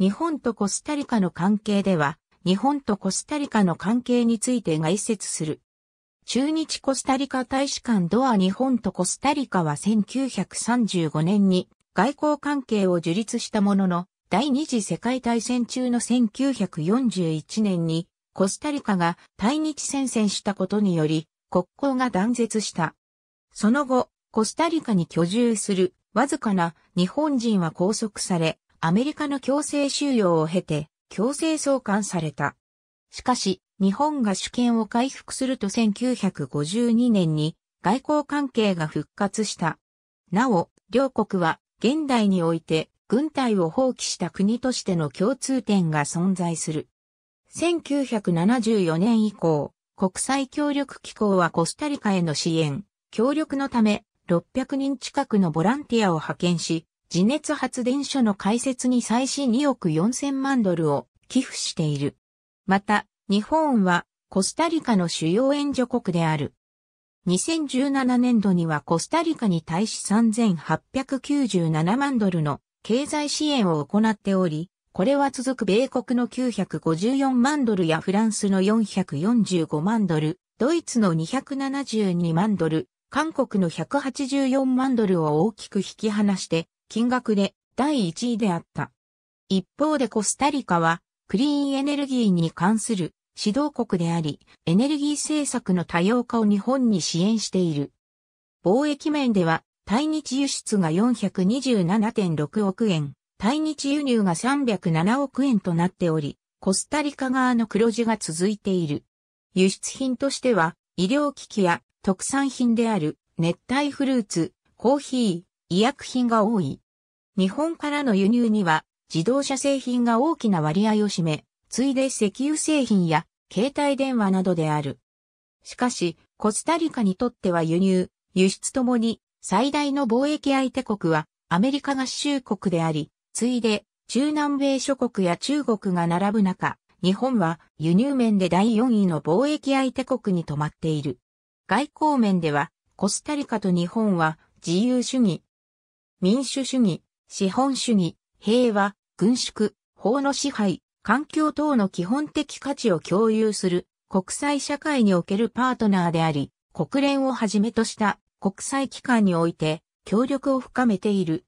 日本とコスタリカの関係では、日本とコスタリカの関係について概説する。中日コスタリカ大使館ドア日本とコスタリカは1935年に外交関係を樹立したものの、第二次世界大戦中の1941年にコスタリカが対日戦線したことにより国交が断絶した。その後、コスタリカに居住するわずかな日本人は拘束され、アメリカの強制収容を経て、強制送還された。しかし、日本が主権を回復すると1952年に外交関係が復活した。なお、両国は現代において軍隊を放棄した国としての共通点が存在する。1974年以降、国際協力機構はコスタリカへの支援、協力のため600人近くのボランティアを派遣し、自熱発電所の開設に最新2億4000万ドルを寄付している。また、日本はコスタリカの主要援助国である。2017年度にはコスタリカに対し3897万ドルの経済支援を行っており、これは続く米国の954万ドルやフランスの445万ドル、ドイツの272万ドル、韓国の184万ドルを大きく引き離して金額で第1位であった。一方でコスタリカはクリーンエネルギーに関する指導国であり、エネルギー政策の多様化を日本に支援している。貿易面では、対日輸出が427.6億円、対日輸入が307億円となっており、コスタリカ側の黒字が続いている。輸出品としては、医療機器や特産品である熱帯フルーツ、コーヒー、医薬品が多い。日本からの輸入には自動車製品が大きな割合を占め、ついで石油製品や携帯電話などである。しかし、コスタリカにとっては輸入、輸出ともに最大の貿易相手国はアメリカ合衆国であり、ついで中南米諸国や中国が並ぶ中、日本は輸入面で第4位の貿易相手国に止まっている。外交面ではコスタリカと日本は自由主義、民主主義、資本主義、平和、軍縮、法の支配、環境等の基本的価値を共有する国際社会におけるパートナーであり、国連をはじめとした国際機関において協力を深めている。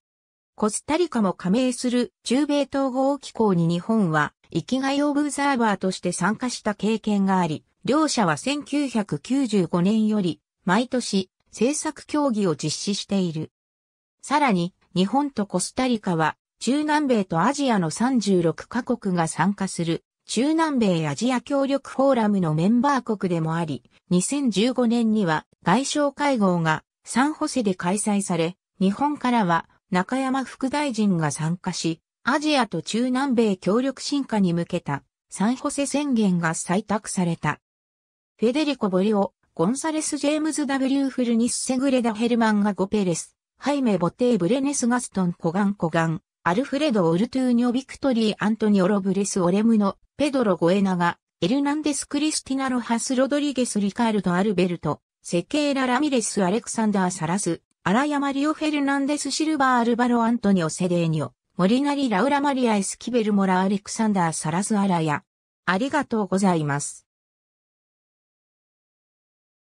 コスタリカも加盟する中米統合機構に日本は生きがいオブザーバーとして参加した経験があり、両者は1995年より毎年政策協議を実施している。さらに、日本とコスタリカは、中南米とアジアの36カ国が参加する、中南米アジア協力フォーラムのメンバー国でもあり、2015年には外相会合がサンホセで開催され、日本からは中山副大臣が参加し、アジアと中南米協力進化に向けたサンホセ宣言が採択された。フェデリコ・ボリオ、ゴンサレス・ジェームズ・ W・ フルニス・セグレダ・ヘルマンがゴペレス、ハイメ・ボテー・ブレネス・ガストン・コガン・コガン、アルフレド・オルトゥーニョ・ビクトリー・アントニオ・ロブレス・オレムノ、ペドロ・ゴエナガ、エルナンデス・クリスティナ・ロハス・ロドリゲス・リカールト・アルベルト、セケーラ・ラミレス・アレクサンダー・サラス、アラヤマリオ・フェルナンデス・シルバー・アルバロ・アントニオ・セデーニョ、モリナリ・ラウラ・マリア・エスキベル・モラ・アレクサンダー・サラス・アラヤ。ありがとうございます。